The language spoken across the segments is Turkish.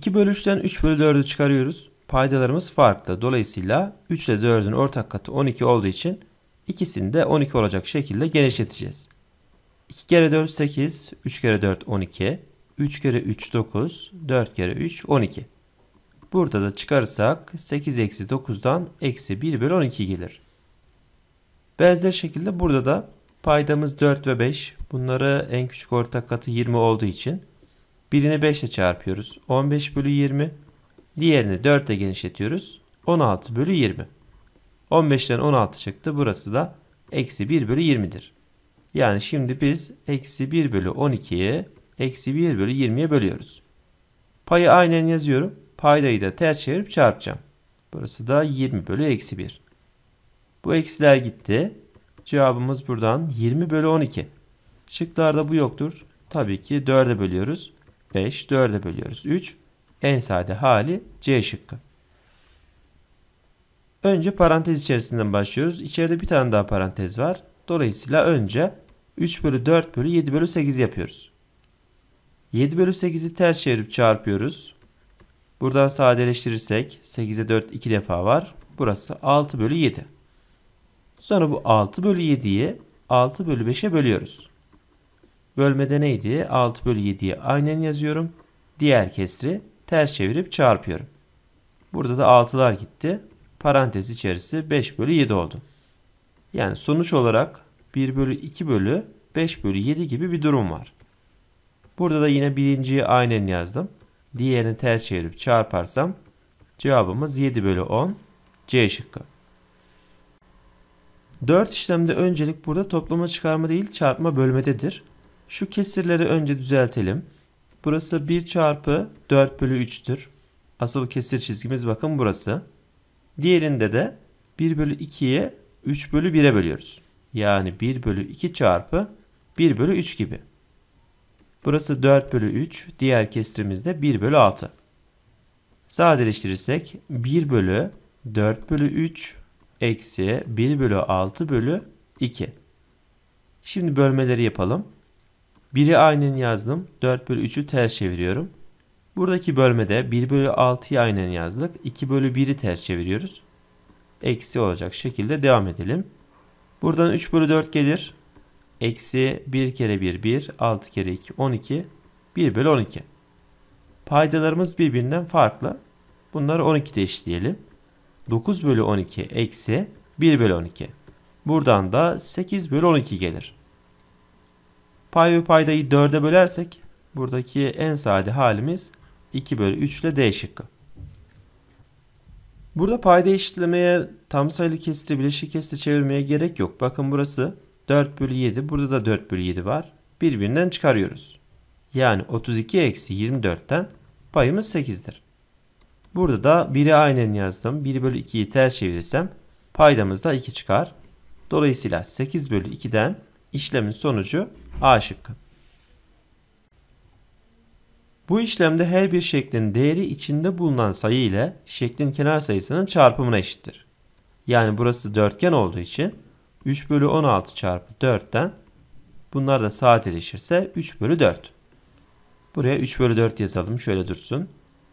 2 bölü 3'ten 3 bölü 4'ü çıkarıyoruz. Paydalarımız farklı. Dolayısıyla 3 ile 4'ün ortak katı 12 olduğu için ikisini de 12 olacak şekilde genişleteceğiz. 2 kere 4 8, 3 kere 4 12, 3 kere 3 9, 4 kere 3 12. Burada da çıkarırsak 8 eksi 9'dan eksi 1 bölü 12 gelir. Benzer şekilde burada da paydamız 4 ve 5. Bunları en küçük ortak katı 20 olduğu için Birini 5 ile çarpıyoruz. 15 bölü 20. Diğerini 4 ile genişletiyoruz. 16 bölü 20. 15'ten 16 çıktı. Burası da eksi 1 bölü 20'dir. Yani şimdi biz eksi 1 bölü 12'ye eksi 1 bölü 20'ye bölüyoruz. Payı aynen yazıyorum. Paydayı da ters çevirip çarpacağım. Burası da 20 bölü eksi 1. Bu eksiler gitti. Cevabımız buradan 20 bölü 12. Şıklarda bu yoktur. Tabii ki 4'e bölüyoruz. 5, 4'e bölüyoruz. 3, en sade hali C şıkkı. Önce parantez içerisinden başlıyoruz. İçeride bir tane daha parantez var. Dolayısıyla önce 3 bölü 4 bölü 7 bölü 8 yapıyoruz. 7 bölü 8'i ters çevirip çarpıyoruz. Buradan sadeleştirirsek 8'e 4 2 defa var. Burası 6 bölü 7. Sonra bu 6 bölü 7'yi 6 bölü 5'e bölüyoruz. Bölmede neydi? 6 bölü 7'yi aynen yazıyorum. Diğer kesri ters çevirip çarpıyorum. Burada da 6'lar gitti. Parantez içerisi 5 bölü 7 oldu. Yani sonuç olarak 1 bölü 2 bölü 5 bölü 7 gibi bir durum var. Burada da yine birinciyi aynen yazdım. Diğerini ters çevirip çarparsam cevabımız 7 bölü 10 C şıkkı. 4 işlemde öncelik burada toplama çıkarma değil çarpma bölmededir. Şu kesirleri önce düzeltelim. Burası 1 çarpı 4 bölü 3'tür. Asıl kesir çizgimiz bakın burası. Diğerinde de 1 bölü 2'ye 3 bölü 1'e bölüyoruz. Yani 1 bölü 2 çarpı 1 bölü 3 gibi. Burası 4 bölü 3. Diğer kesirimiz de 1 bölü 6. Sadeleştirirsek 1 bölü 4 bölü 3 eksi 1 bölü 6 bölü 2. Şimdi bölmeleri yapalım. 1'i aynen yazdım. 4 bölü 3'ü ters çeviriyorum. Buradaki bölmede 1 bölü 6'yı aynen yazdık. 2 bölü 1'i ters çeviriyoruz. Eksi olacak şekilde devam edelim. Buradan 3 bölü 4 gelir. Eksi 1 kere 1 1. 6 kere 2 12. 1 bölü 12. Paydalarımız birbirinden farklı. Bunları 12'de işleyelim. 9 bölü 12 eksi 1 bölü 12. Buradan da 8 bölü 12 gelir. Pay ve paydayı 4'e bölersek buradaki en sade halimiz 2 bölü 3 ile D şıkkı. Burada payda eşitlemeye tam sayılı kesiti bileşik kesiti çevirmeye gerek yok. Bakın burası 4 bölü 7. Burada da 4 bölü 7 var. Birbirinden çıkarıyoruz. Yani 32 eksi 24'ten payımız 8'dir. Burada da 1'i aynen yazdım. 1 bölü 2'yi ters çevirirsem paydamız da 2 çıkar. Dolayısıyla 8 bölü 2'den İşlemin sonucu A şıkkı. Bu işlemde her bir şeklin değeri içinde bulunan sayı ile şeklin kenar sayısının çarpımına eşittir. Yani burası dörtgen olduğu için 3 bölü 16 çarpı 4'ten bunlar da sadeleşirse 3 bölü 4. Buraya 3 bölü 4 yazalım şöyle dursun.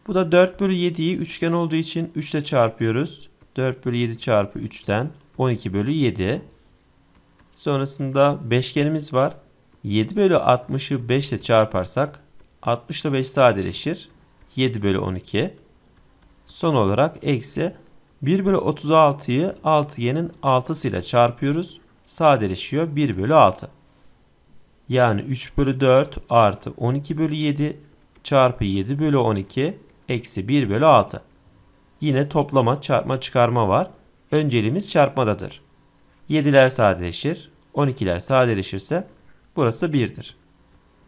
Bu da 4 bölü 7'yi üçgen olduğu için 3 ile çarpıyoruz. 4 bölü 7 çarpı 3'ten 12 bölü 7. Sonrasında beşgenimiz var. 7 bölü 60'ı 5 ile çarparsak 60 ile 5 sadeleşir. 7 bölü 12. Son olarak eksi 1 bölü 36'yı altıgenin 6'sı ile çarpıyoruz. Sadeleşiyor 1 bölü 6. Yani 3 bölü 4 artı 12 bölü 7 çarpı 7 bölü 12 eksi 1 bölü 6. Yine toplama çarpma çıkarma var. Önceliğimiz çarpmadadır. 7'ler sadeleşir. 12'ler sadeleşirse burası 1'dir.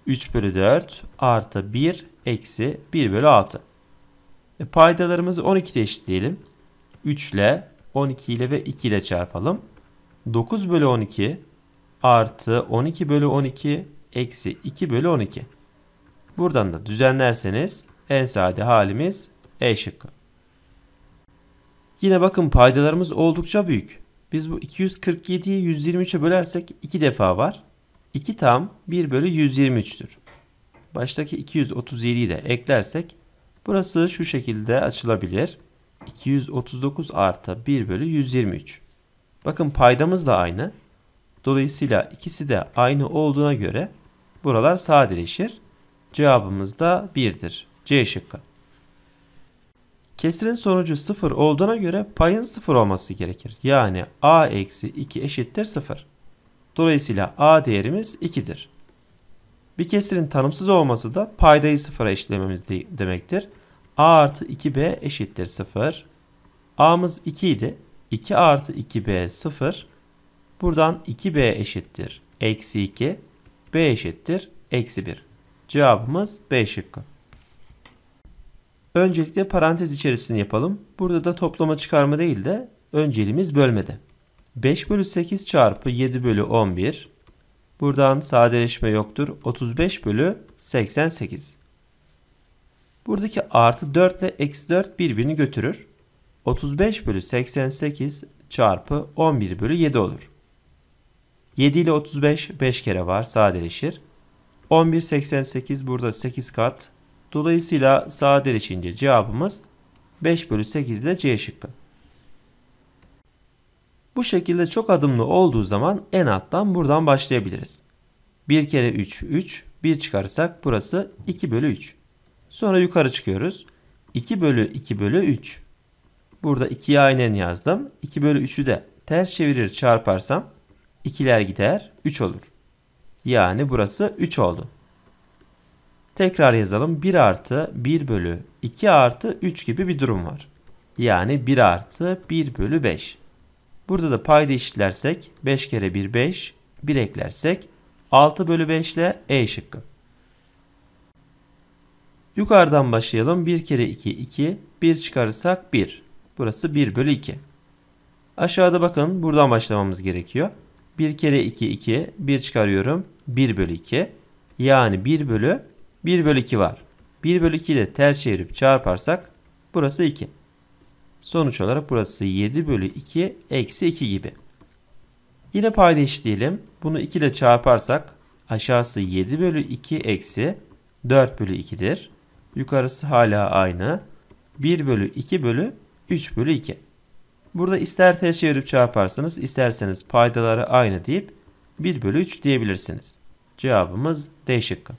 3 bölü 4 artı 1 eksi 1 bölü 6. E paydalarımızı 12'de eşitleyelim. 3 ile 12 ile ve 2 ile çarpalım. 9 bölü 12 artı 12 bölü 12 eksi 2 bölü 12. Buradan da düzenlerseniz en sade halimiz E şıkkı. Yine bakın paydalarımız oldukça büyük. Biz bu 247'yi 123'e bölersek 2 defa var. 2 tam 1 bölü 123'tür. Baştaki 237'yi de eklersek burası şu şekilde açılabilir. 239 artı 1 bölü 123. Bakın paydamız da aynı. Dolayısıyla ikisi de aynı olduğuna göre buralar sadeleşir. Cevabımız da 1'dir. C şıkkı. Kesirin sonucu 0 olduğuna göre payın 0 olması gerekir. Yani a eksi 2 eşittir 0. Dolayısıyla a değerimiz 2'dir. Bir kesirin tanımsız olması da paydayı 0'a eşitlememiz demektir. a artı 2b eşittir 0. a'mız 2 idi. 2 artı 2b 0. Buradan 2b eşittir. Eksi 2. b eşittir. Eksi 1. Cevabımız B şıkkı. Öncelikle parantez içerisini yapalım. Burada da toplama çıkarma değil de önceliğimiz bölmede. 5 bölü 8 çarpı 7 bölü 11. Buradan sadeleşme yoktur. 35 bölü 88. Buradaki artı 4 ile eksi 4 birbirini götürür. 35 bölü 88 çarpı 11 bölü 7 olur. 7 ile 35 5 kere var sadeleşir. 11 88 burada 8 kat Dolayısıyla saatler içince cevabımız 5 bölü 8 ile C şıkkı. Bu şekilde çok adımlı olduğu zaman en alttan buradan başlayabiliriz. 1 kere 3, 3. 1 çıkarırsak burası 2 bölü 3. Sonra yukarı çıkıyoruz. 2 bölü 2 bölü 3. Burada 2'yi aynen yazdım. 2 bölü 3'ü de ters çevirir çarparsam 2'ler gider 3 olur. Yani burası 3 oldu. Tekrar yazalım. 1 artı 1 bölü 2 artı 3 gibi bir durum var. Yani 1 artı 1 bölü 5. Burada da payda eşitlersek 5 kere 1 5, 1 eklersek 6 bölü 5 ile E şıkkı. Yukarıdan başlayalım. 1 kere 2 2, 1 çıkarırsak 1. Burası 1 bölü 2. Aşağıda bakın buradan başlamamız gerekiyor. 1 kere 2 2, 1 çıkarıyorum 1 bölü 2. Yani 1 bölü 1 bölü 2 var. 1 bölü 2 ile ters çevirip çarparsak burası 2. Sonuç olarak burası 7 bölü 2 eksi 2 gibi. Yine payda eşitleyelim. Bunu 2 ile çarparsak aşağısı 7 bölü 2 eksi 4 bölü 2'dir. Yukarısı hala aynı. 1 bölü 2 bölü 3 bölü 2. Burada ister ters çevirip çarparsanız isterseniz paydaları aynı deyip 1 bölü 3 diyebilirsiniz. Cevabımız D şıkkı.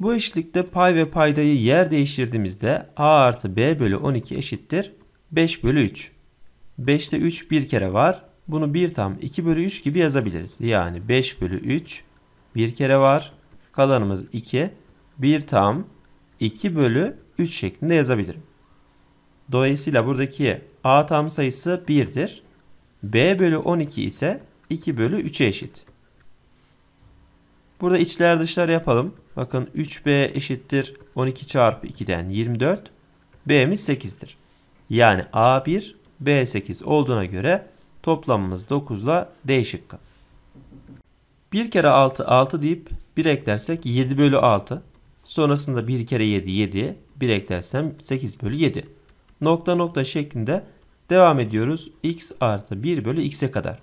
Bu eşlikte pay ve paydayı yer değiştirdiğimizde a artı b bölü 12 eşittir 5 bölü 3. 5'te 3 bir kere var. Bunu 1 tam 2 bölü 3 gibi yazabiliriz. Yani 5 bölü 3 bir kere var. Kalanımız 2. 1 tam 2 bölü 3 şeklinde yazabilirim. Dolayısıyla buradaki a tam sayısı 1'dir. b bölü 12 ise 2 bölü 3'e eşit. Burada içler dışlar yapalım. Bakın 3B eşittir 12 çarpı 2'den 24. B'miz 8'dir. Yani A1 B8 olduğuna göre toplamımız 9 ile D şıkkı. 1 kere 6 6 deyip 1 eklersek 7 bölü 6. Sonrasında 1 kere 7 7. 1 eklersem 8 bölü 7. Nokta nokta şeklinde devam ediyoruz. X artı 1 bölü X'e kadar.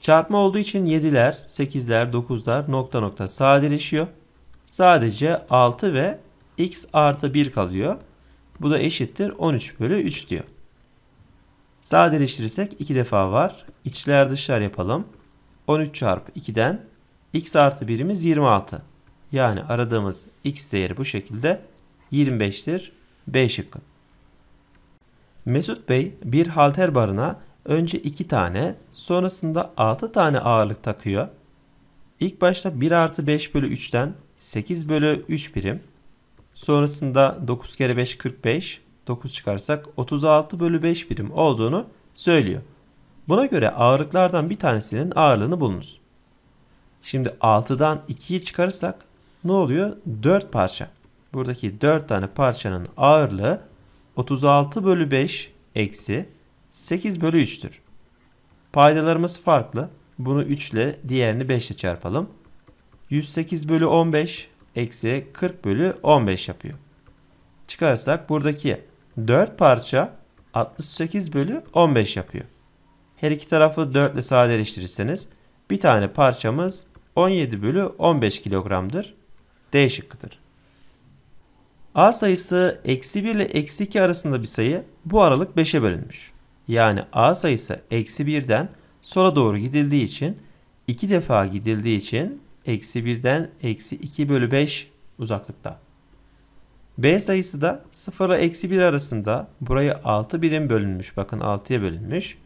Çarpma olduğu için 7'ler, 8'ler, 9'lar nokta nokta sadeleşiyor. Sadece 6 ve x artı 1 kalıyor. Bu da eşittir 13 bölü 3 diyor. Sadeleştirirsek 2 defa var. İçler dışlar yapalım. 13 çarpı 2'den x artı 1'imiz 26. Yani aradığımız x değeri bu şekilde 25'tir. B şıkkı. Mesut Bey bir halter barına Önce 2 tane sonrasında 6 tane ağırlık takıyor. İlk başta 1 artı 5 bölü 3'ten 8 bölü 3 birim. Sonrasında 9 kere 5 45. 9 çıkarsak 36 bölü 5 birim olduğunu söylüyor. Buna göre ağırlıklardan bir tanesinin ağırlığını bulunuz. Şimdi 6'dan 2'yi çıkarırsak ne oluyor? 4 parça. Buradaki 4 tane parçanın ağırlığı 36 bölü 5 eksi 8 bölü 3'tür. Paydalarımız farklı. Bunu 3 ile diğerini 5 ile çarpalım. 108 bölü 15 eksi 40 bölü 15 yapıyor. Çıkarsak buradaki 4 parça 68 bölü 15 yapıyor. Her iki tarafı 4 ile sadeleştirirseniz bir tane parçamız 17 bölü 15 kilogramdır. D şıkkıdır. A sayısı eksi 1 ile eksi 2 arasında bir sayı bu aralık 5'e bölünmüş yani a sayısı eksi 1'den sola doğru gidildiği için 2 defa gidildiği için eksi 1'den eksi 2 bölü 5 uzaklıkta. B sayısı da 0 ile eksi 1 arasında burayı 6 birim bölünmüş. Bakın 6'ya bölünmüş.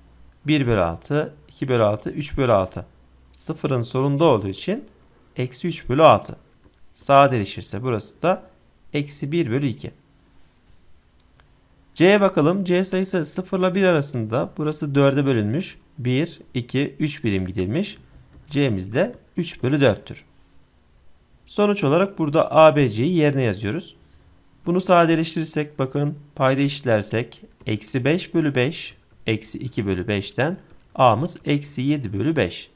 1 bölü 6, 2 bölü 6, 3 bölü 6. Sıfırın solunda olduğu için eksi 3 bölü 6. Sağa değişirse burası da eksi 1 bölü 2. C'ye bakalım. C sayısı 0 ile 1 arasında. Burası 4'e bölünmüş. 1, 2, 3 birim gidilmiş. C'miz de 3 bölü 4'tür. Sonuç olarak burada ABC'yi yerine yazıyoruz. Bunu sadeleştirirsek bakın payda işlersek eksi 5 bölü 5 eksi 2 bölü 5'ten A'mız eksi 7 bölü 5.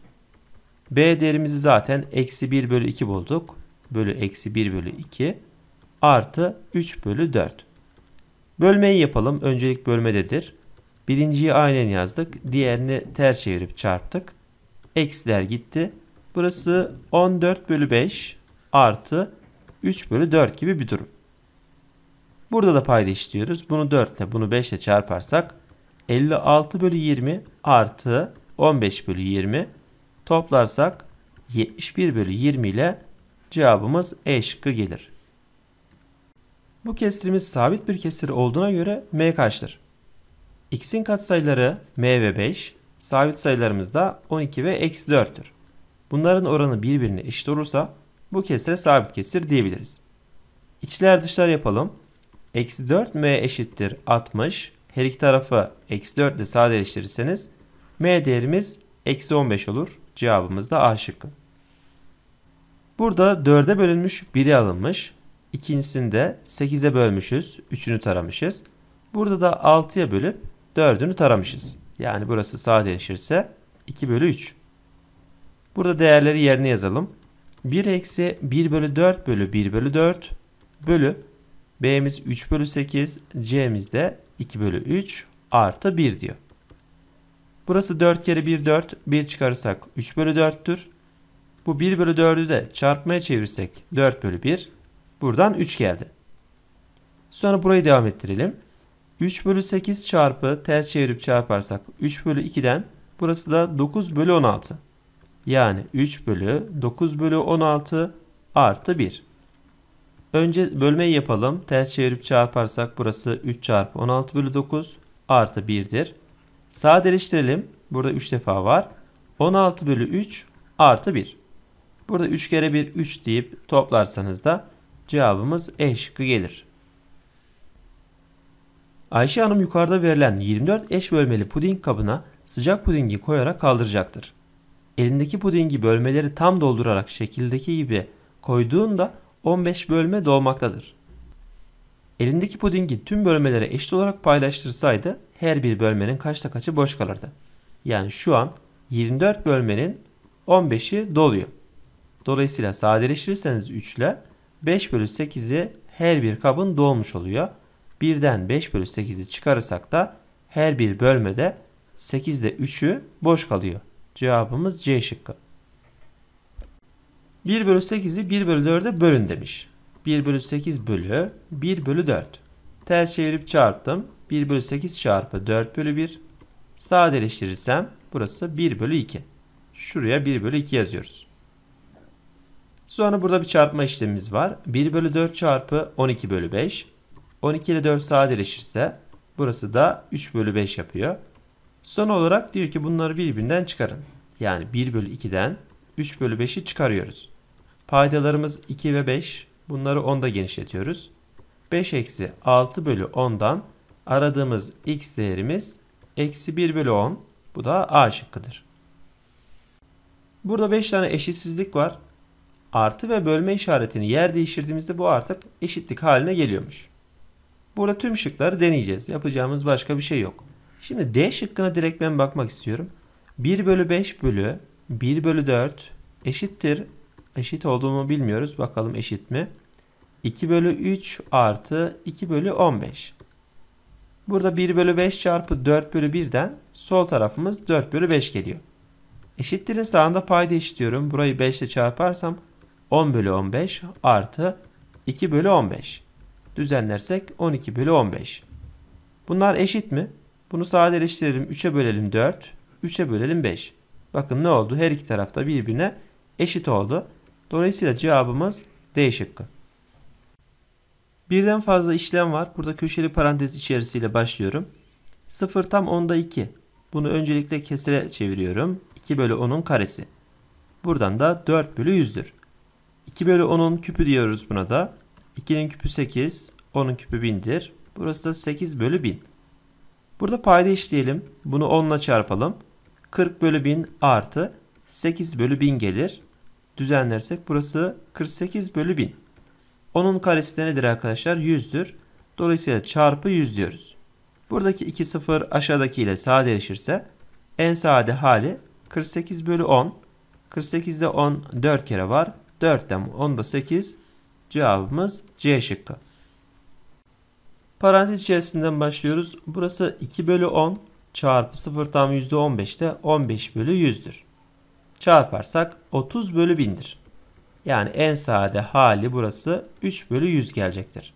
B değerimizi zaten eksi 1 bölü 2 bulduk. Bölü eksi 1 bölü 2 artı 3 bölü 4. Bölmeyi yapalım. Öncelik bölmededir. Birinciyi aynen yazdık. Diğerini ters çevirip çarptık. Eksiler gitti. Burası 14 bölü 5 artı 3 bölü 4 gibi bir durum. Burada da payda işliyoruz. Bunu 4 ile bunu 5 ile çarparsak 56 bölü 20 artı 15 bölü 20 toplarsak 71 bölü 20 ile cevabımız eşkı gelir. Bu kesirimiz sabit bir kesir olduğuna göre m kaçtır? x'in katsayıları m ve 5, sabit sayılarımız da 12 ve eksi 4'tür. Bunların oranı birbirine eşit olursa bu kesire sabit kesir diyebiliriz. İçler dışlar yapalım. Eksi 4m eşittir 60. Her iki tarafı eksi 4 ile sadeleştirirseniz m değerimiz eksi 15 olur. Cevabımız da A şıkkı. Burada 4'e bölünmüş 1'i alınmış. İkincisini de 8'e bölmüşüz. 3'ünü taramışız. Burada da 6'ya bölüp 4'ünü taramışız. Yani burası sadeleşirse 2 bölü 3. Burada değerleri yerine yazalım. 1 eksi 1 bölü 4 bölü 1 bölü 4 bölü B'miz 3 bölü 8 C'miz de 2 bölü 3 artı 1 diyor. Burası 4 kere 1 4 1 çıkarırsak 3 bölü 4'tür. Bu 1 bölü 4'ü de çarpmaya çevirsek 4 bölü 1 Buradan 3 geldi. Sonra burayı devam ettirelim. 3 bölü 8 çarpı ters çevirip çarparsak 3 bölü 2'den burası da 9 bölü 16. Yani 3 bölü 9 bölü 16 artı 1. Önce bölmeyi yapalım. Ters çevirip çarparsak burası 3 çarpı 16 bölü 9 artı 1'dir. Sadeleştirelim. Burada 3 defa var. 16 bölü 3 artı 1. Burada 3 kere 1 3 deyip toplarsanız da Cevabımız E şıkkı gelir. Ayşe Hanım yukarıda verilen 24 eş bölmeli puding kabına sıcak pudingi koyarak kaldıracaktır. Elindeki pudingi bölmeleri tam doldurarak şekildeki gibi koyduğunda 15 bölme doğmaktadır. Elindeki pudingi tüm bölmelere eşit olarak paylaştırsaydı her bir bölmenin kaçta kaçı boş kalırdı. Yani şu an 24 bölmenin 15'i doluyor. Dolayısıyla sadeleştirirseniz 3 ile 5 bölü 8'i her bir kabın doğmuş oluyor. 1'den 5 bölü 8'i çıkarırsak da her bir bölmede 8'de 3'ü boş kalıyor. Cevabımız C şıkkı. 1 bölü 8'i 1 bölü 4'e bölün demiş. 1 bölü 8 bölü 1 bölü 4. Ters çevirip çarptım. 1 bölü 8 çarpı 4 bölü 1. Sadeleştirirsem burası 1 bölü 2. Şuraya 1 bölü 2 yazıyoruz. Sonra burada bir çarpma işlemimiz var. 1 bölü 4 çarpı 12 bölü 5. 12 ile 4 sadeleşirse burası da 3 bölü 5 yapıyor. Son olarak diyor ki bunları birbirinden çıkarın. Yani 1 bölü 2'den 3 bölü 5'i çıkarıyoruz. Paydalarımız 2 ve 5. Bunları 10'da genişletiyoruz. 5 eksi 6 bölü 10'dan aradığımız x değerimiz eksi 1 bölü 10. Bu da a şıkkıdır. Burada 5 tane eşitsizlik var artı ve bölme işaretini yer değiştirdiğimizde bu artık eşitlik haline geliyormuş. Burada tüm şıkları deneyeceğiz. Yapacağımız başka bir şey yok. Şimdi D şıkkına direkt ben bakmak istiyorum. 1 bölü 5 bölü 1 bölü 4 eşittir. Eşit olduğunu bilmiyoruz. Bakalım eşit mi? 2 bölü 3 artı 2 bölü 15. Burada 1 bölü 5 çarpı 4 bölü 1'den sol tarafımız 4 bölü 5 geliyor. Eşittirin sağında payda eşitliyorum. Burayı 5 ile çarparsam 10 bölü 15 artı 2 bölü 15. Düzenlersek 12 bölü 15. Bunlar eşit mi? Bunu sadeleştirelim. 3'e bölelim 4. 3'e bölelim 5. Bakın ne oldu? Her iki tarafta birbirine eşit oldu. Dolayısıyla cevabımız D şıkkı. Birden fazla işlem var. Burada köşeli parantez içerisiyle başlıyorum. 0 tam 10'da 2. Bunu öncelikle kesire çeviriyorum. 2 bölü 10'un karesi. Buradan da 4 bölü 100'dür. 2 bölü 10'un küpü diyoruz buna da. 2'nin küpü 8, 10'un küpü 1000'dir. Burası da 8 bölü 1000. Burada payda işleyelim. Bunu 10 ile çarpalım. 40 bölü 1000 artı 8 bölü 1000 gelir. Düzenlersek burası 48 bölü 1000. 10'un karesi nedir arkadaşlar? 100'dür. Dolayısıyla çarpı 100 diyoruz. Buradaki 2 sıfır aşağıdaki ile sadeleşirse en sade hali 48 bölü 10. 48'de 10 4 kere var. 4'ten 10'da 8 cevabımız C şıkkı. Parantez içerisinden başlıyoruz. Burası 2 bölü 10 çarpı 0 tam %15'te 15 bölü 100'dür. Çarparsak 30 bölü 1000'dir. Yani en sade hali burası 3 bölü 100 gelecektir.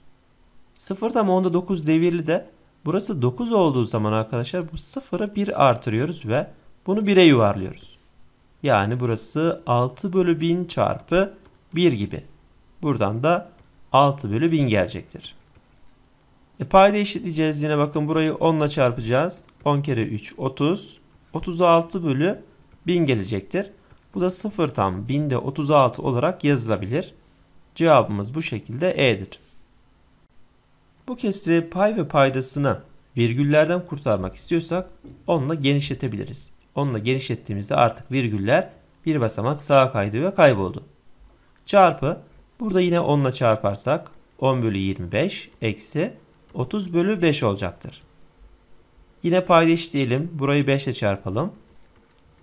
0 tam onda 9 devirli de burası 9 olduğu zaman arkadaşlar bu 0'ı 1 artırıyoruz ve bunu 1'e yuvarlıyoruz. Yani burası 6 bölü 1000 çarpı 1 gibi. Buradan da 6 bölü 1000 gelecektir. E payda eşitleyeceğiz yine bakın burayı 10 ile çarpacağız. 10 kere 3 30. 36 bölü 1000 gelecektir. Bu da 0 tam 1000'de 36 olarak yazılabilir. Cevabımız bu şekilde E'dir. Bu kesri pay ve paydasını virgüllerden kurtarmak istiyorsak onunla genişletebiliriz. Onunla genişlettiğimizde artık virgüller bir basamak sağa kaydı ve kayboldu çarpı burada yine 10 ile çarparsak 10 bölü 25 eksi 30 bölü 5 olacaktır. Yine payda eşitleyelim. Burayı 5 ile çarpalım.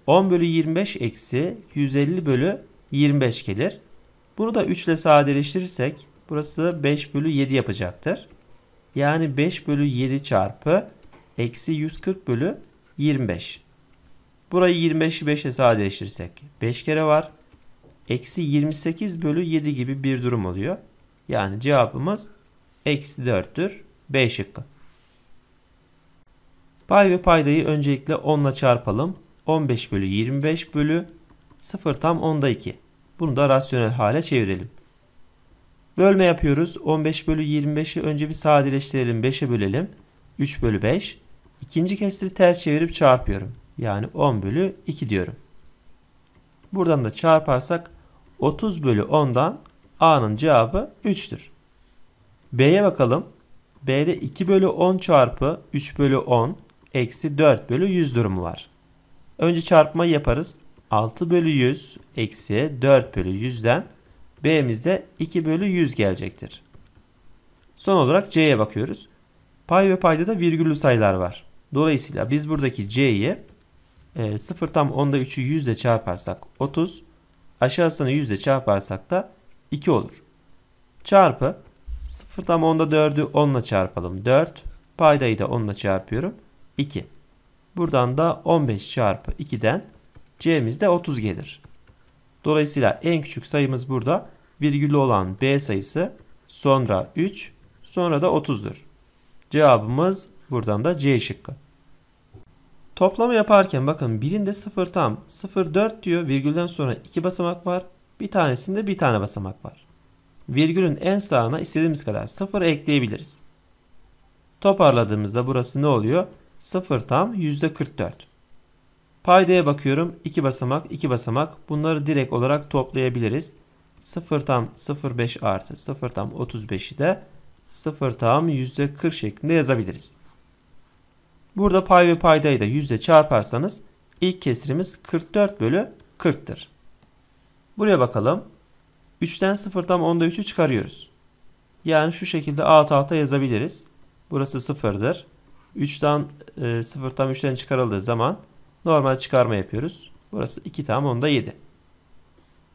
10 bölü 25 eksi 150 bölü 25 gelir. Bunu da 3 ile sadeleştirirsek burası 5 bölü 7 yapacaktır. Yani 5 bölü 7 çarpı eksi 140 bölü 25. Burayı 25'i 5 ile sadeleştirirsek 5 kere var eksi 28 bölü 7 gibi bir durum oluyor. Yani cevabımız eksi 4'tür. B şıkkı. Pay ve paydayı öncelikle 10 ile çarpalım. 15 bölü 25 bölü 0 tam 10'da 2. Bunu da rasyonel hale çevirelim. Bölme yapıyoruz. 15 bölü 25'i önce bir sadeleştirelim. 5'e bölelim. 3 bölü 5. İkinci kesri ters çevirip çarpıyorum. Yani 10 bölü 2 diyorum. Buradan da çarparsak 30 bölü 10'dan A'nın cevabı 3'tür. B'ye bakalım. B'de 2 bölü 10 çarpı 3 bölü 10 eksi 4 bölü 100 durumu var. Önce çarpma yaparız. 6 bölü 100 eksi 4 bölü 100'den B'mizde 2 bölü 100 gelecektir. Son olarak C'ye bakıyoruz. Pay ve payda da virgüllü sayılar var. Dolayısıyla biz buradaki C'yi 0 e, tam 10'da 3'ü 100 ile çarparsak 30 aşağısını 100 ile çarparsak da 2 olur. Çarpı 0.10'da 4'ü 10 ile çarpalım. 4 paydayı da 10 ile çarpıyorum. 2. Buradan da 15 çarpı 2'den C'miz de 30 gelir. Dolayısıyla en küçük sayımız burada virgülü olan B sayısı sonra 3 sonra da 30'dur. Cevabımız buradan da C şıkkı. Toplama yaparken bakın birinde 0 tam 0,4 diyor virgülden sonra 2 basamak var. Bir tanesinde bir tane basamak var. Virgülün en sağına istediğimiz kadar 0 ekleyebiliriz. Toparladığımızda burası ne oluyor? 0 tam %44. Paydaya bakıyorum 2 basamak 2 basamak bunları direkt olarak toplayabiliriz. 0 tam 0,5 artı 0 tam 35'i de 0 tam %40 şeklinde yazabiliriz. Burada pay ve paydayı da yüzde çarparsanız ilk kesirimiz 44 bölü 40'tır. Buraya bakalım. 3'ten 0'dan 10'da 3'ü çıkarıyoruz. Yani şu şekilde alt alta yazabiliriz. Burası 0'dır. 3'ten e, 0'dan 3'ten çıkarıldığı zaman normal çıkarma yapıyoruz. Burası 2 tam 10'da 7.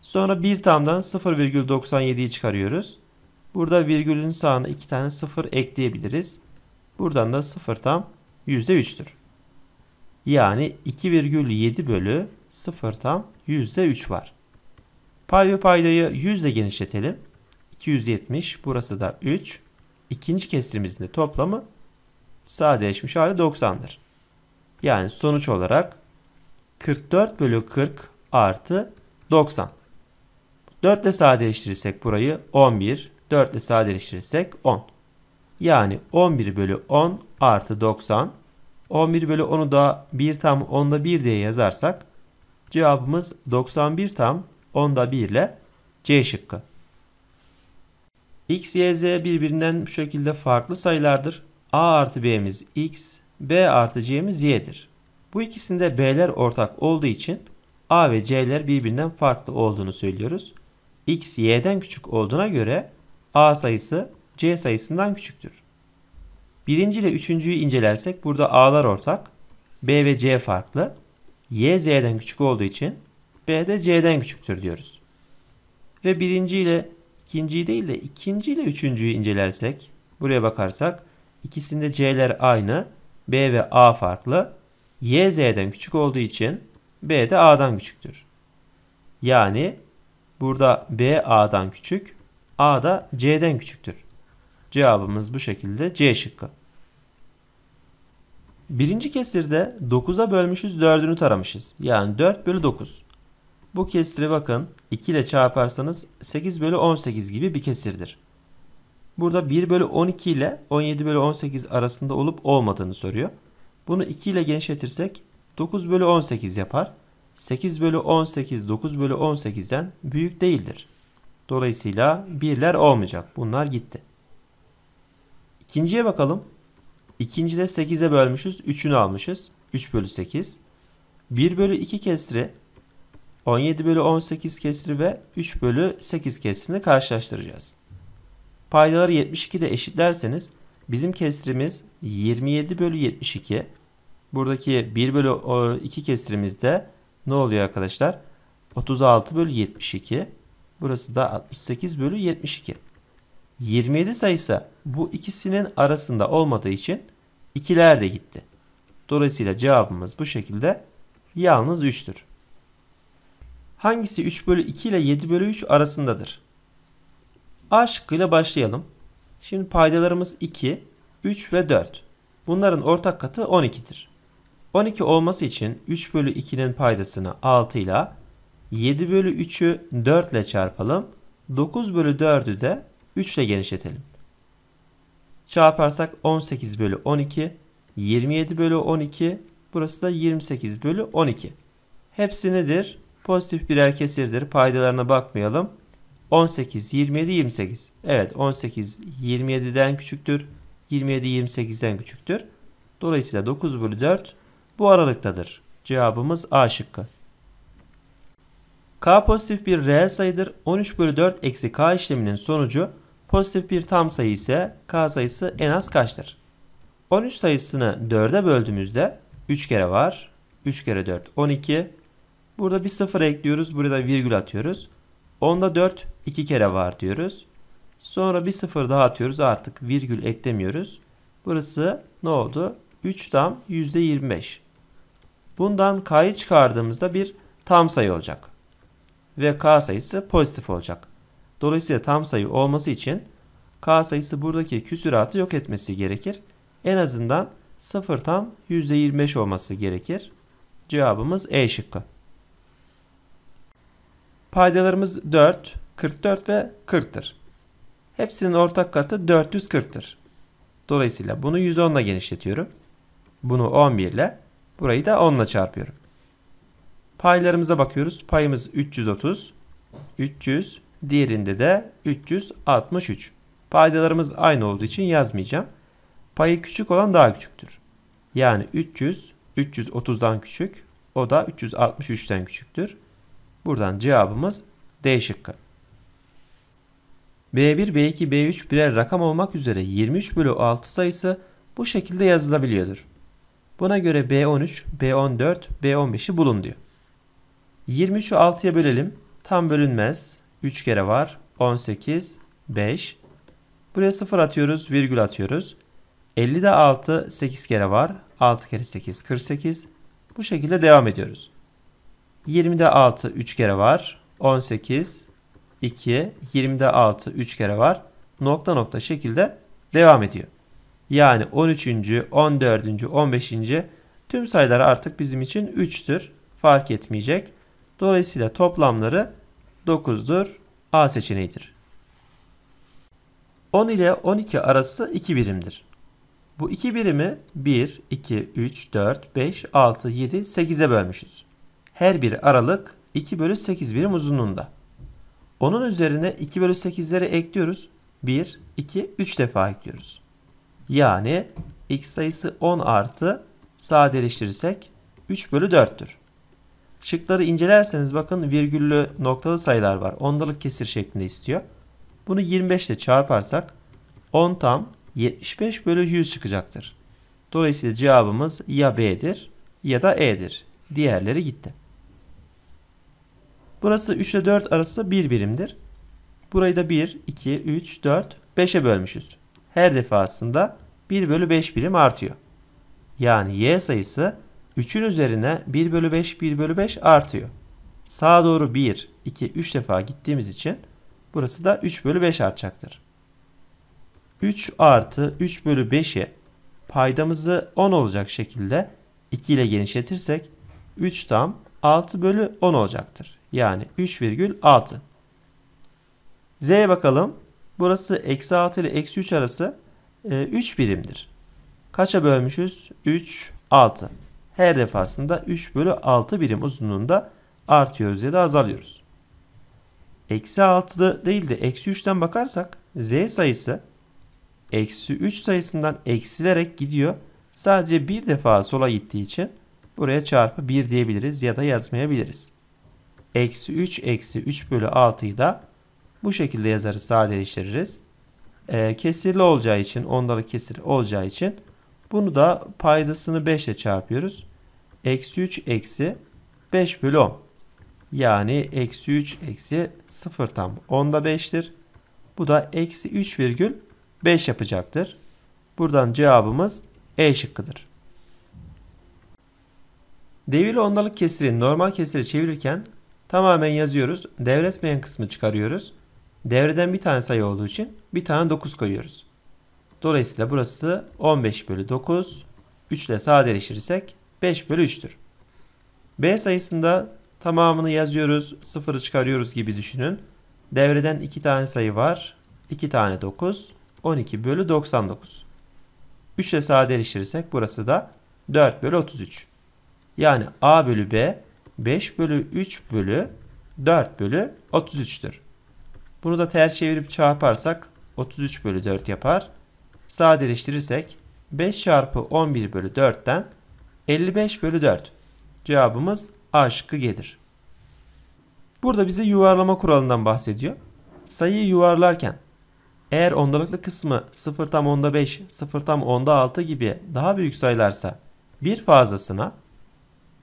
Sonra 1 tamdan 0,97'yi çıkarıyoruz. Burada virgülün sağına 2 tane 0 ekleyebiliriz. Buradan da 0 tam %3'tür. Yani 2,7 bölü 0 tam %3 var. Pay ve paydayı 100 ile genişletelim. 270 burası da 3. İkinci kesrimizin de toplamı sadeleşmiş hali 90'dır. Yani sonuç olarak 44 bölü 40 artı 90. 4 ile sadeleştirirsek burayı 11, 4 ile sadeleştirirsek 10. Yani 11 bölü 10 artı 90 11 bölü 10'u da 1 tam 10'da 1 diye yazarsak cevabımız 91 tam 10'da 1 ile C şıkkı. X, Y, Z birbirinden bu şekilde farklı sayılardır. A artı B'miz X, B artı C'miz Y'dir. Bu ikisinde B'ler ortak olduğu için A ve C'ler birbirinden farklı olduğunu söylüyoruz. X, Y'den küçük olduğuna göre A sayısı C sayısından küçüktür. Birinci ile üçüncüyü incelersek burada A'lar ortak. B ve C farklı. Y Z'den küçük olduğu için B de C'den küçüktür diyoruz. Ve birinci ile ikinciyi değil de ikinci ile üçüncüyü incelersek buraya bakarsak ikisinde C'ler aynı. B ve A farklı. Y Z'den küçük olduğu için B de A'dan küçüktür. Yani burada B A'dan küçük, A da C'den küçüktür. Cevabımız bu şekilde C şıkkı. Birinci kesirde 9'a bölmüşüz 4'ünü taramışız. Yani 4 bölü 9. Bu kesiri bakın 2 ile çarparsanız 8 bölü 18 gibi bir kesirdir. Burada 1 bölü 12 ile 17 bölü 18 arasında olup olmadığını soruyor. Bunu 2 ile genişletirsek 9 bölü 18 yapar. 8 bölü 18 9 bölü 18'den büyük değildir. Dolayısıyla birler olmayacak. Bunlar gitti. İkinciye bakalım. İkinci de 8'e bölmüşüz. 3'ünü almışız. 3 bölü 8. 1 bölü 2 kesri 17 bölü 18 kesri ve 3 bölü 8 kesrini karşılaştıracağız. Paydaları de eşitlerseniz bizim kesrimiz 27 bölü 72. Buradaki 1 bölü 2 kesrimizde ne oluyor arkadaşlar? 36 bölü 72. Burası da 68 bölü 72. 27 sayısı bu ikisinin arasında olmadığı için ikiler de gitti. Dolayısıyla cevabımız bu şekilde yalnız 3'tür. Hangisi 3 bölü 2 ile 7 bölü 3 arasındadır? A şıkkıyla başlayalım. Şimdi paydalarımız 2, 3 ve 4. Bunların ortak katı 12'dir. 12 olması için 3 bölü 2'nin paydasını 6 ile 7 bölü 3'ü 4 ile çarpalım. 9 bölü 4'ü de 3 ile genişletelim. Çarparsak 18 bölü 12, 27 bölü 12, burası da 28 bölü 12. Hepsi nedir? Pozitif birer kesirdir. Paydalarına bakmayalım. 18, 27, 28. Evet 18, 27'den küçüktür. 27, 28'den küçüktür. Dolayısıyla 9 bölü 4 bu aralıktadır. Cevabımız A şıkkı. K pozitif bir reel sayıdır. 13 bölü 4 eksi K işleminin sonucu Pozitif bir tam sayı ise k sayısı en az kaçtır? 13 sayısını 4'e böldüğümüzde 3 kere var. 3 kere 4 12. Burada bir sıfır ekliyoruz. Burada virgül atıyoruz. 10'da 4 2 kere var diyoruz. Sonra bir sıfır daha atıyoruz. Artık virgül eklemiyoruz. Burası ne oldu? 3 tam %25. Bundan k'yı çıkardığımızda bir tam sayı olacak. Ve k sayısı pozitif olacak. Dolayısıyla tam sayı olması için k sayısı buradaki küsüratı yok etmesi gerekir. En azından 0 tam %25 olması gerekir. Cevabımız E şıkkı. Paydalarımız 4, 44 ve 40'tır. Hepsinin ortak katı 440'tır. Dolayısıyla bunu 110 ile genişletiyorum. Bunu 11 ile, burayı da 10 ile çarpıyorum. Paylarımıza bakıyoruz. Payımız 330, 300, Diğerinde de 363. Paydalarımız aynı olduğu için yazmayacağım. Payı küçük olan daha küçüktür. Yani 300 330'dan küçük. O da 363'ten küçüktür. Buradan cevabımız D şıkkı. B1, B2, B3 birer rakam olmak üzere 23 bölü 6 sayısı bu şekilde yazılabiliyordur. Buna göre B13, B14, B15'i bulun diyor. 23'ü 6'ya bölelim. Tam bölünmez. 3 kere var. 18, 5. Buraya 0 atıyoruz, virgül atıyoruz. 50 de 6, 8 kere var. 6 kere 8, 48. Bu şekilde devam ediyoruz. de 6, 3 kere var. 18, 2, de 6, 3 kere var. Nokta nokta şekilde devam ediyor. Yani 13. 14. 15. tüm sayılar artık bizim için 3'tür. Fark etmeyecek. Dolayısıyla toplamları 9'dur. A seçeneğidir. 10 ile 12 arası 2 birimdir. Bu 2 birimi 1, 2, 3, 4, 5, 6, 7, 8'e bölmüşüz. Her bir aralık 2 bölü 8 birim uzunluğunda. Onun üzerine 2 bölü 8'leri ekliyoruz. 1, 2, 3 defa ekliyoruz. Yani x sayısı 10 artı sadeleştirirsek 3 bölü 4'tür. Şıkları incelerseniz bakın virgüllü noktalı sayılar var. Ondalık kesir şeklinde istiyor. Bunu 25 ile çarparsak 10 tam 75 bölü 100 çıkacaktır. Dolayısıyla cevabımız ya B'dir ya da E'dir. Diğerleri gitti. Burası 3 ile 4 arası bir birimdir. Burayı da 1, 2, 3, 4, 5'e bölmüşüz. Her defasında 1 bölü 5 birim artıyor. Yani y sayısı 3'ün üzerine 1 bölü 5 1 bölü 5 artıyor. Sağa doğru 1, 2, 3 defa gittiğimiz için burası da 3 bölü 5 artacaktır. 3 artı 3 bölü 5'i paydamızı 10 olacak şekilde 2 ile genişletirsek 3 tam 6 bölü 10 olacaktır. Yani 3,6. Z'ye bakalım. Burası eksi 6 ile eksi 3 arası 3 e, birimdir. Kaça bölmüşüz? 3, 6 her defasında 3 bölü 6 birim uzunluğunda artıyoruz ya da azalıyoruz. Eksi 6 değil de eksi 3'ten bakarsak z sayısı eksi 3 sayısından eksilerek gidiyor. Sadece bir defa sola gittiği için buraya çarpı 1 diyebiliriz ya da yazmayabiliriz. Eksi 3 eksi 3 bölü 6'yı da bu şekilde yazarız sadeleştiririz. E, kesirli olacağı için ondalık kesir olacağı için bunu da paydasını 5 ile çarpıyoruz eksi 3 eksi 5 bölü 10. Yani eksi 3 eksi 0 tam 10'da 5'tir. Bu da eksi 3 virgül 5 yapacaktır. Buradan cevabımız E şıkkıdır. Devirli ondalık kesiri normal kesire çevirirken tamamen yazıyoruz. Devretmeyen kısmı çıkarıyoruz. Devreden bir tane sayı olduğu için bir tane 9 koyuyoruz. Dolayısıyla burası 15 bölü 9. 3 ile sağa sadeleştirirsek 5 bölü 3'tür. B sayısında tamamını yazıyoruz, sıfırı çıkarıyoruz gibi düşünün. Devreden 2 tane sayı var. 2 tane 9. 12 bölü 99. 3 ile sadeleştirirsek burası da 4 bölü 33. Yani A bölü B 5 bölü 3 bölü 4 bölü 33'tür. Bunu da ters çevirip çarparsak 33 bölü 4 yapar. Sadeleştirirsek 5 çarpı 11 bölü 4'ten 55 bölü 4. Cevabımız A şıkkı gelir. Burada bize yuvarlama kuralından bahsediyor. Sayıyı yuvarlarken eğer ondalıklı kısmı 0 tam onda 5, 0 tam onda 6 gibi daha büyük sayılarsa bir fazlasına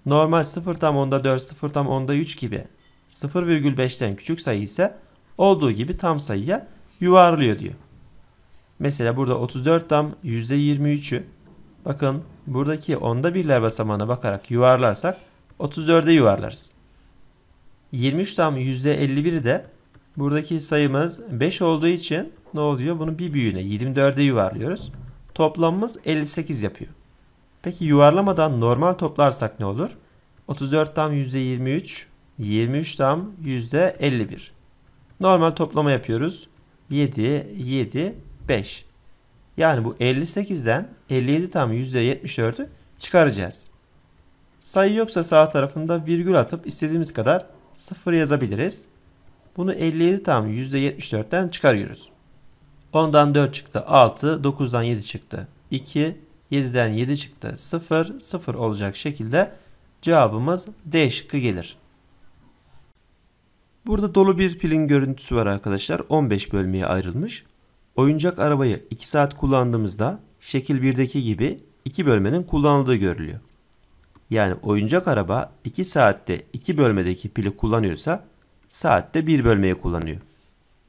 normal 0 tam onda 4, 0 tam onda 3 gibi 0,5'ten küçük sayı ise olduğu gibi tam sayıya yuvarlıyor diyor. Mesela burada 34 tam %23'ü Bakın buradaki onda birler basamağına bakarak yuvarlarsak 34'e yuvarlarız. 23 tam %51'i de buradaki sayımız 5 olduğu için ne oluyor? Bunu bir büyüğüne 24'e yuvarlıyoruz. Toplamımız 58 yapıyor. Peki yuvarlamadan normal toplarsak ne olur? 34 tam %23, 23 tam %51. Normal toplama yapıyoruz. 7, 7, 5. Yani bu 58'den 57 tam %74'ü çıkaracağız. Sayı yoksa sağ tarafında virgül atıp istediğimiz kadar 0 yazabiliriz. Bunu 57 tam %74'ten çıkarıyoruz. 10'dan 4 çıktı 6, 9'dan 7 çıktı 2, 7'den 7 çıktı 0, 0 olacak şekilde cevabımız D şıkkı gelir. Burada dolu bir pilin görüntüsü var arkadaşlar. 15 bölmeye ayrılmış. Oyuncak arabayı 2 saat kullandığımızda şekil 1'deki gibi iki bölmenin kullanıldığı görülüyor. Yani oyuncak araba 2 saatte iki bölmedeki pili kullanıyorsa saatte bir bölmeyi kullanıyor.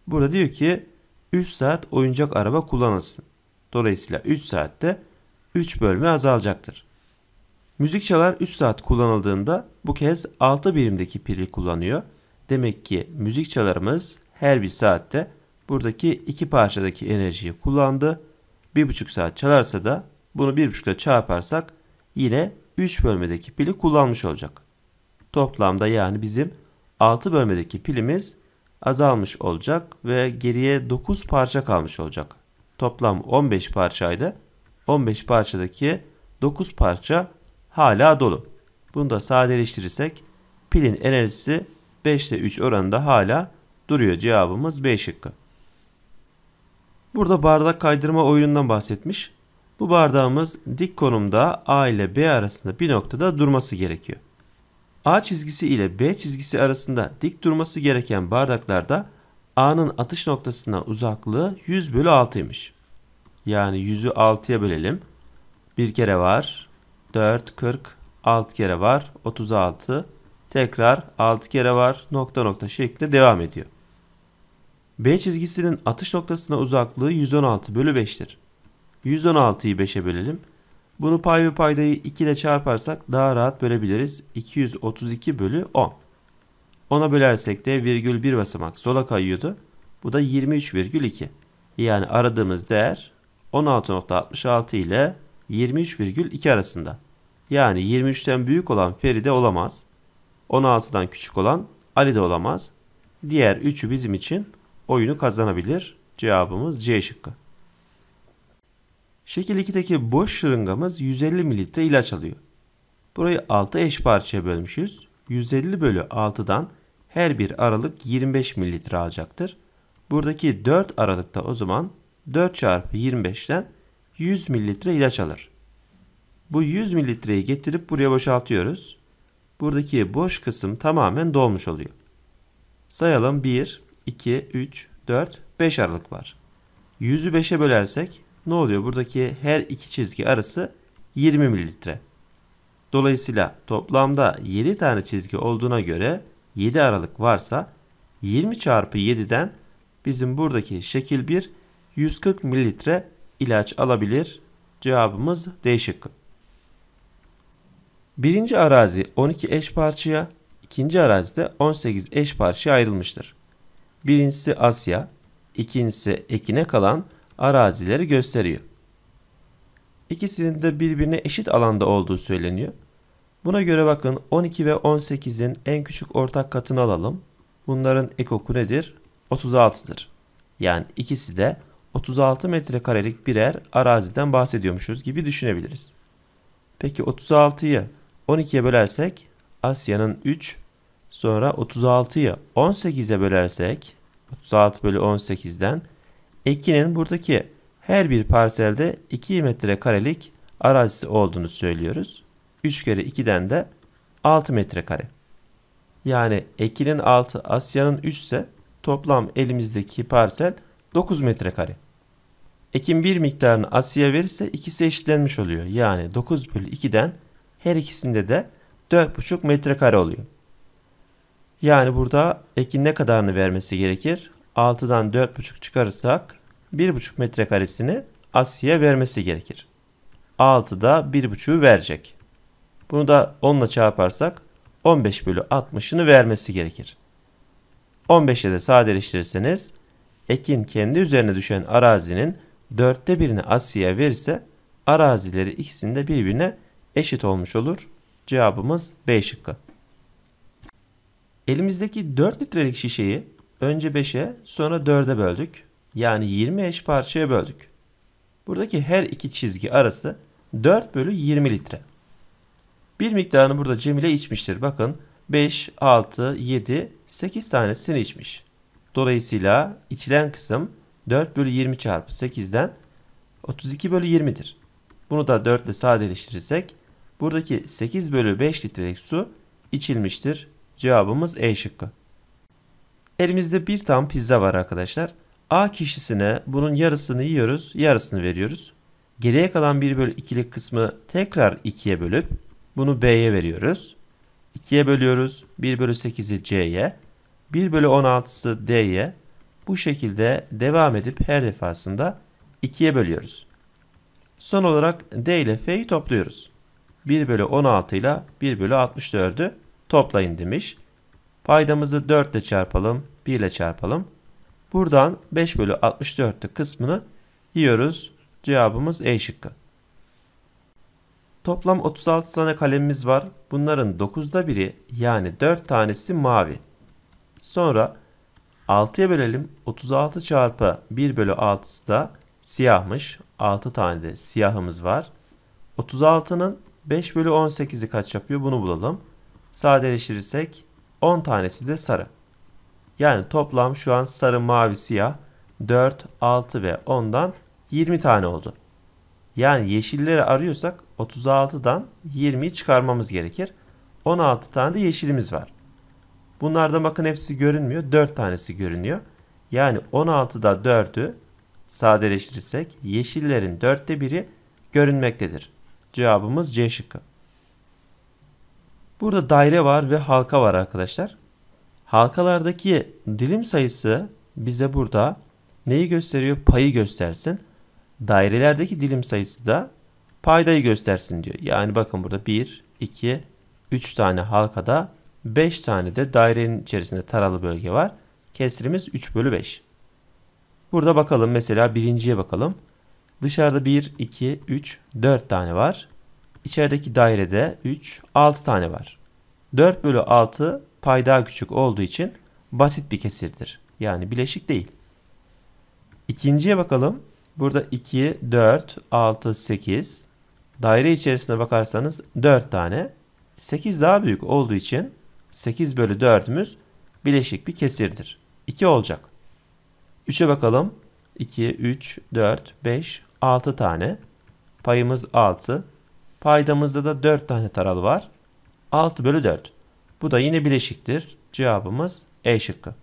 Burada diyor ki 3 saat oyuncak araba kullanılsın. Dolayısıyla 3 saatte 3 bölme azalacaktır. Müzik çalar 3 saat kullanıldığında bu kez 6 birimdeki pili kullanıyor. Demek ki müzik çalarımız her bir saatte buradaki iki parçadaki enerjiyi kullandı. 1,5 saat çalarsa da bunu 1,5 ile çarparsak yine 3 bölmedeki pili kullanmış olacak. Toplamda yani bizim 6 bölmedeki pilimiz azalmış olacak ve geriye 9 parça kalmış olacak. Toplam 15 parçaydı. 15 parçadaki 9 parça hala dolu. Bunu da sadeleştirirsek pilin enerjisi 5 ile 3 oranında hala duruyor. Cevabımız B şıkkı. Burada bardak kaydırma oyunundan bahsetmiş. Bu bardağımız dik konumda A ile B arasında bir noktada durması gerekiyor. A çizgisi ile B çizgisi arasında dik durması gereken bardaklarda A'nın atış noktasına uzaklığı 100 bölü 6'ymış. Yani 100'ü 6'ya bölelim. 1 kere var. 4, 40, 6 kere var. 36. Tekrar 6 kere var. Nokta nokta şeklinde devam ediyor. B çizgisinin atış noktasına uzaklığı 116 bölü 5'tir. 116'yı 5'e bölelim. Bunu pay ve paydayı 2 ile çarparsak daha rahat bölebiliriz. 232 bölü 10. 10'a bölersek de virgül 1 basamak sola kayıyordu. Bu da 23,2. Yani aradığımız değer 16.66 ile 23,2 arasında. Yani 23'ten büyük olan Feride olamaz. 16'dan küçük olan Ali de olamaz. Diğer üçü bizim için oyunu kazanabilir. Cevabımız C şıkkı. Şekil 2'deki boş şırıngamız 150 mililitre ilaç alıyor. Burayı 6 eş parçaya bölmüşüz. 150 bölü 6'dan her bir aralık 25 mililitre alacaktır. Buradaki 4 aralıkta o zaman 4 çarpı 25'ten 100 mililitre ilaç alır. Bu 100 mililitreyi getirip buraya boşaltıyoruz. Buradaki boş kısım tamamen dolmuş oluyor. Sayalım 1, 2, 3, 4, 5 aralık var. 100'ü 5'e bölersek ne oluyor? Buradaki her iki çizgi arası 20 mililitre. Dolayısıyla toplamda 7 tane çizgi olduğuna göre 7 aralık varsa 20 çarpı 7'den bizim buradaki şekil 1 140 mililitre ilaç alabilir. Cevabımız D şıkkı. Birinci arazi 12 eş parçaya, ikinci arazi de 18 eş parçaya ayrılmıştır. Birincisi Asya, ikincisi ekine kalan arazileri gösteriyor. İkisinin de birbirine eşit alanda olduğu söyleniyor. Buna göre bakın 12 ve 18'in en küçük ortak katını alalım. Bunların ekoku nedir? 36'dır. Yani ikisi de 36 metrekarelik birer araziden bahsediyormuşuz gibi düşünebiliriz. Peki 36'yı 12'ye bölersek Asya'nın 3, sonra 36'yı 18'e bölersek 36 bölü 18'den. Ekinin buradaki her bir parselde 2 metrekarelik arazisi olduğunu söylüyoruz. 3 kere 2'den de 6 metrekare. Yani ekinin 6 Asya'nın 3 ise toplam elimizdeki parsel 9 metrekare. Ekin bir miktarını Asya'ya verirse ikisi eşitlenmiş oluyor. Yani 9 bölü 2'den her ikisinde de 4,5 metrekare oluyor. Yani burada ekin ne kadarını vermesi gerekir? 6'dan 4,5 çıkarırsak 1,5 metrekaresini Asya'ya vermesi gerekir. 6'da 1,5'ü verecek. Bunu da 10 ile çarparsak 15 bölü 60'ını vermesi gerekir. 15'e de sadeleştirirseniz ekin kendi üzerine düşen arazinin dörtte birini Asya'ya verirse arazileri ikisinde birbirine eşit olmuş olur. Cevabımız B şıkkı. Elimizdeki 4 litrelik şişeyi önce 5'e sonra 4'e böldük. Yani 20 eş parçaya böldük. Buradaki her iki çizgi arası 4 bölü 20 litre. Bir miktarını burada Cemile içmiştir. Bakın 5, 6, 7, 8 tanesini içmiş. Dolayısıyla içilen kısım 4 bölü 20 çarpı 8'den 32 bölü 20'dir. Bunu da 4 ile sadeleştirirsek buradaki 8 bölü 5 litrelik su içilmiştir Cevabımız E şıkkı. Elimizde bir tam pizza var arkadaşlar. A kişisine bunun yarısını yiyoruz, yarısını veriyoruz. Geriye kalan 1 bölü 2'lik kısmı tekrar 2'ye bölüp bunu B'ye veriyoruz. 2'ye bölüyoruz. 1 bölü 8'i C'ye. 1 bölü 16'sı D'ye. Bu şekilde devam edip her defasında 2'ye bölüyoruz. Son olarak D ile F'yi topluyoruz. 1 bölü 16 ile 1 bölü 64'ü toplayın demiş. Paydamızı 4 ile çarpalım, 1 ile çarpalım. Buradan 5 bölü 64'lü kısmını yiyoruz. Cevabımız E şıkkı. Toplam 36 tane kalemimiz var. Bunların 9'da biri yani 4 tanesi mavi. Sonra 6'ya bölelim. 36 çarpı 1 bölü 6'sı da siyahmış. 6 tane de siyahımız var. 36'nın 5 bölü 18'i kaç yapıyor bunu bulalım sadeleştirirsek 10 tanesi de sarı. Yani toplam şu an sarı, mavi, siyah 4, 6 ve 10'dan 20 tane oldu. Yani yeşilleri arıyorsak 36'dan 20'yi çıkarmamız gerekir. 16 tane de yeşilimiz var. Bunlarda bakın hepsi görünmüyor. 4 tanesi görünüyor. Yani 16'da 4'ü sadeleştirirsek yeşillerin 4'te biri görünmektedir. Cevabımız C şıkkı. Burada daire var ve halka var arkadaşlar. Halkalardaki dilim sayısı bize burada neyi gösteriyor? Payı göstersin. Dairelerdeki dilim sayısı da paydayı göstersin diyor. Yani bakın burada 1, 2, 3 tane halkada 5 tane de dairenin içerisinde taralı bölge var. Kesrimiz 3 bölü 5. Burada bakalım mesela birinciye bakalım. Dışarıda 1, 2, 3, 4 tane var. İçerideki dairede 3, 6 tane var. 4 bölü 6 pay daha küçük olduğu için basit bir kesirdir. Yani bileşik değil. İkinciye bakalım. Burada 2, 4, 6, 8. Daire içerisine bakarsanız 4 tane. 8 daha büyük olduğu için 8 bölü 4'ümüz bileşik bir kesirdir. 2 olacak. 3'e bakalım. 2, 3, 4, 5, 6 tane. Payımız 6. Paydamızda da 4 tane taralı var. 6 bölü 4. Bu da yine bileşiktir. Cevabımız E şıkkı.